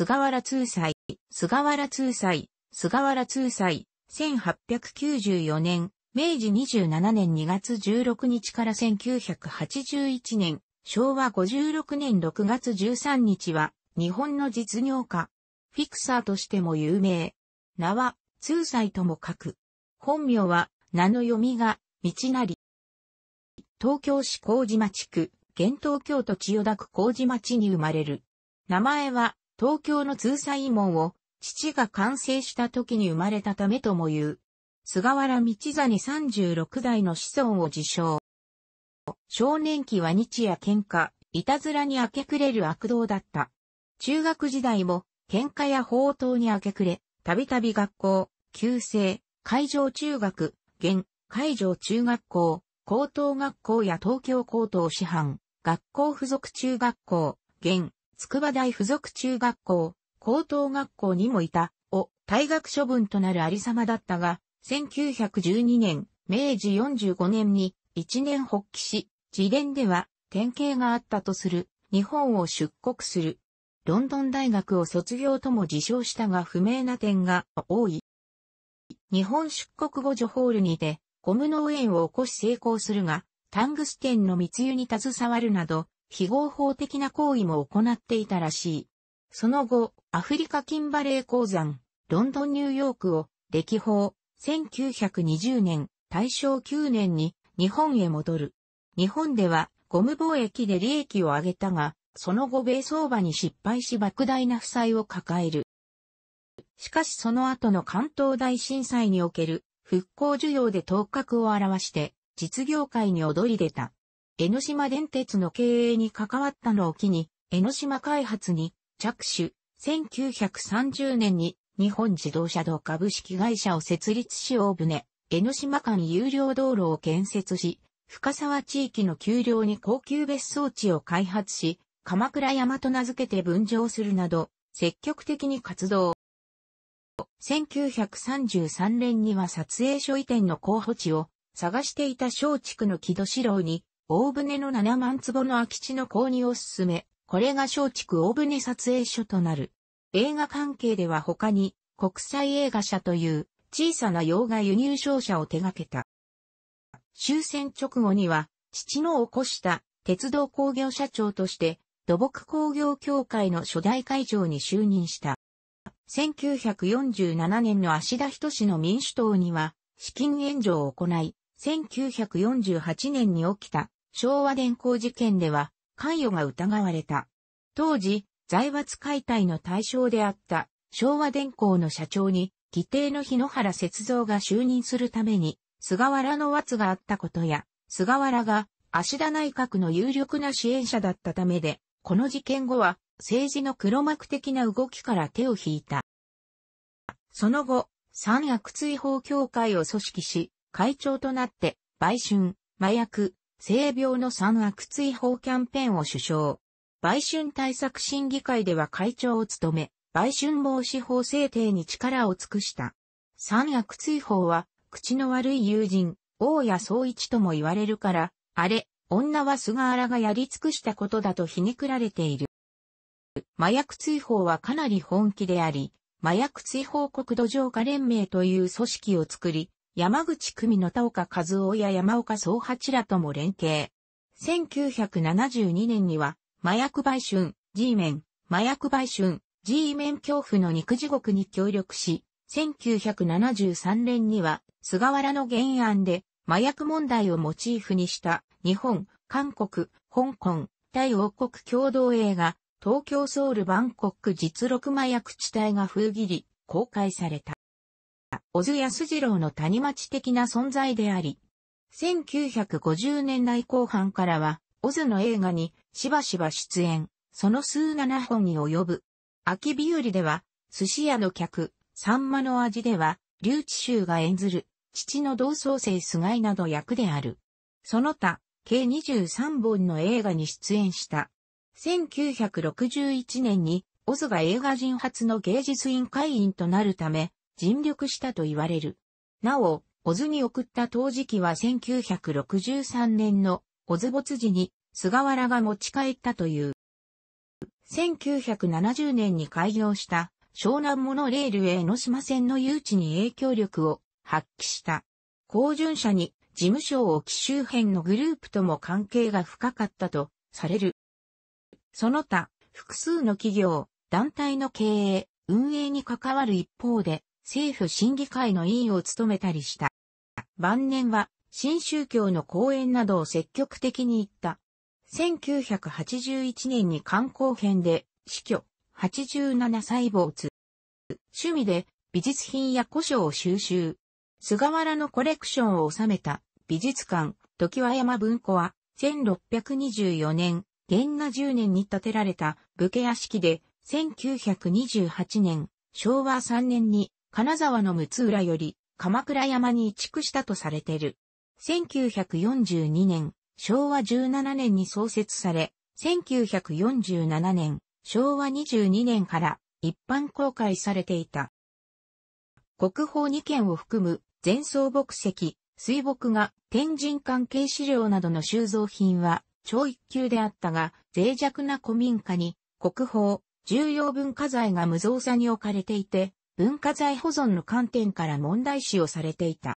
菅原通祭、菅原通祭、菅原通祭、1894年、明治27年2月16日から1981年、昭和56年6月13日は、日本の実業家、フィクサーとしても有名。名は、通斎とも書く。本名は、名の読みが、道成。東京市麹町区、現東京都千代田区麹町に生まれる。名前は、東京の通西門を父が完成した時に生まれたためとも言う。菅原道真36代の子孫を自称。少年期は日夜喧嘩、いたずらに明け暮れる悪道だった。中学時代も喧嘩や放蕩に明け暮れ、たびたび学校、旧制、海上中学、現、海上中学校、高等学校や東京高等師範、学校付属中学校、現、筑波大附属中学校、高等学校にもいた、を退学処分となる有様だったが、1912年、明治45年に一年発起し、自伝では典型があったとする、日本を出国する。ロンドン大学を卒業とも自称したが不明な点が多い。日本出国後ジョホールにて、ゴム農園を起こし成功するが、タングステンの密輸に携わるなど、非合法的な行為も行っていたらしい。その後、アフリカキンバレー鉱山、ロンドンニューヨークを、歴訪、1920年、大正9年に、日本へ戻る。日本では、ゴム貿易で利益を上げたが、その後米相場に失敗し莫大な負債を抱える。しかしその後の関東大震災における復興需要で頭角を表して実業界に躍り出た。江ノ島電鉄の経営に関わったのを機に、江ノ島開発に着手、1930年に日本自動車道株式会社を設立し大船、江ノ島間有料道路を建設し、深沢地域の丘陵に高級別荘地を開発し、鎌倉山と名付けて分譲するなど、積極的に活動。1933年には撮影所移転の候補地を探していた松竹の木戸四郎に大船の7万坪の空き地の購入を進め、これが松竹大船撮影所となる。映画関係では他に、国際映画社という小さな洋画輸入商社を手掛けた。終戦直後には、父の起こした鉄道工業社長として、土木工業協会の初代会長に就任した。1947年の足田人氏の民主党には、資金援助を行い、1948年に起きた昭和電工事件では関与が疑われた。当時、財閥解体の対象であった昭和電工の社長に、規定の日野原雪造が就任するために、菅原の圧があったことや、菅原が芦田内閣の有力な支援者だったためで、この事件後は政治の黒幕的な動きから手を引いた。その後、三悪追放協会を組織し、会長となって、売春、麻薬、性病の三悪追放キャンペーンを首相。売春対策審議会では会長を務め、売春防止法制定に力を尽くした。三悪追放は、口の悪い友人、大谷総一とも言われるから、あれ、女は菅原がやり尽くしたことだと皮肉られている。麻薬追放はかなり本気であり、麻薬追放国土浄化連盟という組織を作り、山口組の田岡和夫や山岡総八らとも連携。1972年には、麻薬売春、G メン、麻薬売春、G メン恐怖の肉地獄に協力し、1973年には、菅原の原案で、麻薬問題をモチーフにした日本、韓国、香港、大王国共同映画、東京ソウルバンコク実録麻薬地帯が封切り、公開された。小津安二郎の谷町的な存在であり、1950年代後半からは、オズの映画にしばしば出演、その数七本に及ぶ。秋日和では、寿司屋の客、サンマの味では、リュシュウが演ずる、父の同窓生菅井など役である。その他、計23本の映画に出演した。1961年に、オズが映画人初の芸術委員会員となるため、尽力したと言われる。なお、オズに送った陶磁器は1963年のオズ没時に菅原が持ち帰ったという。1970年に開業した湘南モノレールへ江ノ島線の誘致に影響力を発揮した。高順者に事務所を置き周辺のグループとも関係が深かったとされる。その他、複数の企業、団体の経営、運営に関わる一方で、政府審議会の委員を務めたりした。晩年は、新宗教の講演などを積極的に行った。1981年に観光編で死去、87歳没。趣味で美術品や古書を収集。菅原のコレクションを収めた美術館、時和山文庫は、1624年、元和10年に建てられた武家屋敷で、1928年、昭和3年に金沢の六浦より鎌倉山に移築したとされている。1942年、昭和17年に創設され、1947年、昭和22年から一般公開されていた。国宝2件を含む全奏木石、水墨画、天神関係資料などの収蔵品は超一級であったが、脆弱な古民家に国宝、重要文化財が無造作に置かれていて、文化財保存の観点から問題視をされていた。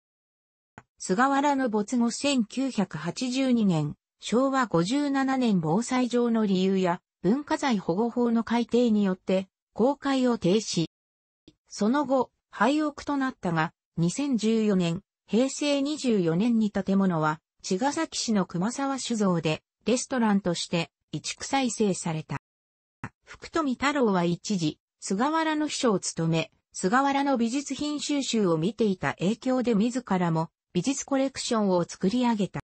菅原の没後1982年、昭和57年防災上の理由や文化財保護法の改定によって公開を停止。その後、廃屋となったが、2014年、平成24年に建物は、茅ヶ崎市の熊沢酒造で、レストランとして、移築再生された。福富太郎は一時、菅原の秘書を務め、菅原の美術品収集を見ていた影響で自らも美術コレクションを作り上げた。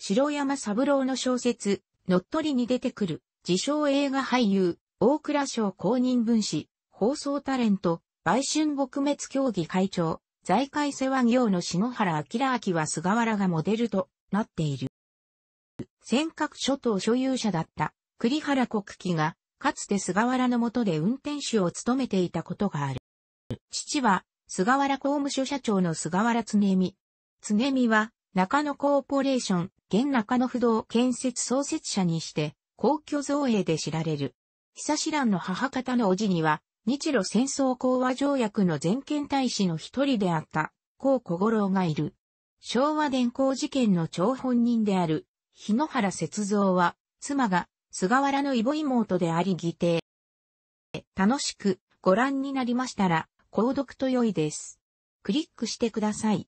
城山三郎の小説、乗っ取りに出てくる、自称映画俳優、大倉賞公認分子、放送タレント、売春撲滅協議会長、財界世話業の篠原明明は菅原がモデルとなっている。尖閣諸島所有者だった栗原国旗が、かつて菅原の下で運転手を務めていたことがある。父は、菅原公務所社長の菅原常美。常美は、中野コーポレーション、現中野不動建設創設者にして、公共造営で知られる。久志蘭の母方のおじには、日露戦争講和条約の全権大使の一人であった、高小五郎がいる。昭和電工事件の張本人である、日野原節造は、妻が、菅原の異母妹であり義弟。楽しくご覧になりましたら、購読と良いです。クリックしてください。